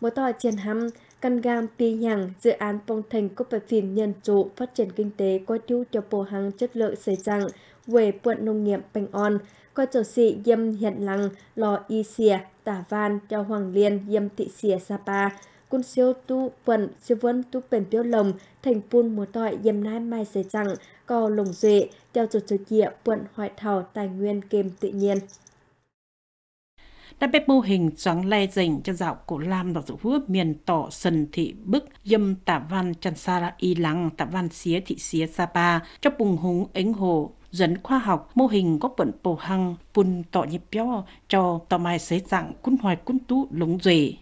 một tòa triển hăm căn gam pi nhằng dự án phong thành cúp về phim nhân trụ phát triển kinh tế có tiêu cho bộ hàng chất lượng xảy rằng về quận nông nghiệp Bành On, có chỗ sĩ dâm hiện lăng lò y xìa tả van cho hoàng liên dâm thị xìa sapa quân siêu tu quận siêu vân tu bền tiêu lồng thành phun mùa tọi dâm nai mai xảy rằng co lồng duệ theo chỗ chủ địa quận hoại thảo tài nguyên kềm tự nhiên đã bếp mô hình choáng le dành cho dạo cổ lam và dụ hứa miền tỏ sần thị bức dâm tả văn chan sara y lăng tả văn xía thị xía sa sapa cho bùng hùng ánh hồ dẫn khoa học mô hình có bận bổ hăng bùn tỏ nhịp béo cho tỏ mai xế dạng cún hoài cún tú lúng rể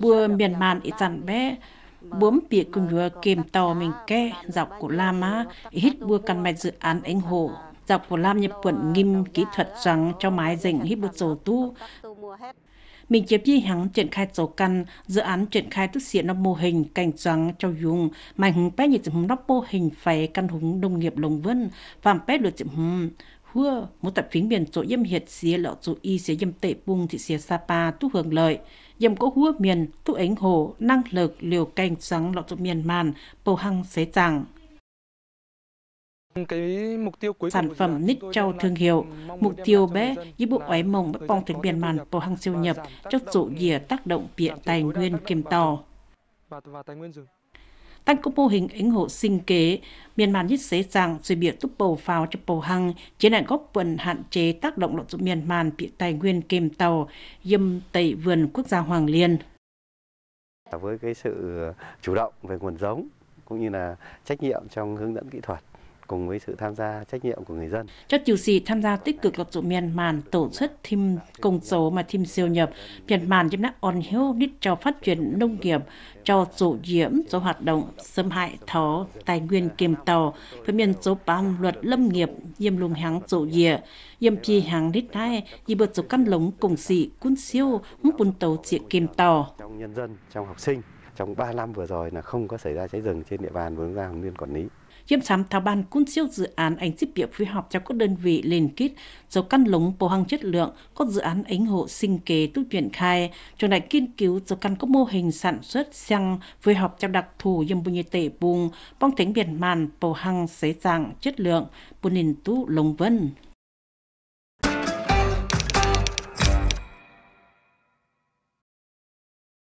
bùa miền màn ít dặn bé bướm bịa cùng vừa kèm tàu mình ke dọc của la má hít bùa căn mạch dự án anh hồ dọc của quận nghiêm kỹ thuật rằng cho mái dành hít bột sổ tu mình tiếp chi hắn triển khai sổ căn dự án triển khai tức diện nó mô hình cảnh trắng cho dùng mà hứng bé như chấm nó mô hình phải căn húng nông nghiệp lồng vân và bé được chấm hùng hua một tập phím biển chỗ yếm hiệt xía lọ chỗ y xía yếm tệ bung thị xía sapa tu hưởng lợi yếm có hứa miền tu ánh hồ năng lực liều cảnh trắng lọ chỗ miền màn bầu hăng xế chẳng sản phẩm nít châu thương hiệu, mục tiêu bé giúp bộ ái mông bất bong tuyến biển màn bộ hàng siêu nhập cho dụ dìa tác động biện dạ, tài nguyên kiềm tò. Tăng có mô hình ứng hộ sinh kế, miền màn nhất dễ dàng rồi biệt túc bầu pháo cho bầu hăng, chế lại góp phần hạn chế tác động lợi dụng miền màn bị tài nguyên kèm tàu, dâm tẩy vườn quốc gia Hoàng Liên. Với cái sự chủ động về nguồn giống cũng như là trách nhiệm trong hướng dẫn kỹ thuật cùng với sự tham gia trách nhiệm của người dân. Cho chiều xì tham gia tích cực lập miền Myanmar tổ chức thêm công số mà thêm siêu nhập. Myanmar giúp nắp on hiếu đích cho phát triển nông nghiệp, cho dụ diễm, cho hoạt động xâm hại thó, tài nguyên kiềm tàu, với miền số bám luật lâm nghiệp, yêm lùng hàng dụ dịa, yêm chi hàng đích thai, dì bật dụ căn lống cùng xị, quân siêu, múc bùn tàu dịa kiềm tàu. Trong nhân dân, trong học sinh trong 3 năm vừa rồi là không có xảy ra cháy rừng trên địa bàn vườn gia Hồng Liên quản lý. Chiếm sám tháo ban cun siêu dự án ảnh giúp việc phối hợp cho các đơn vị liên kết dầu căn lống bổ hàng chất lượng các dự án ảnh hộ sinh kế tu triển khai trong đại nghiên cứu dầu căn các mô hình sản xuất xăng phối hợp cho đặc thù dâm bùi tệ bùng bong thánh biển màn bổ hàng xế dạng chất lượng bùn nền tú lồng vân.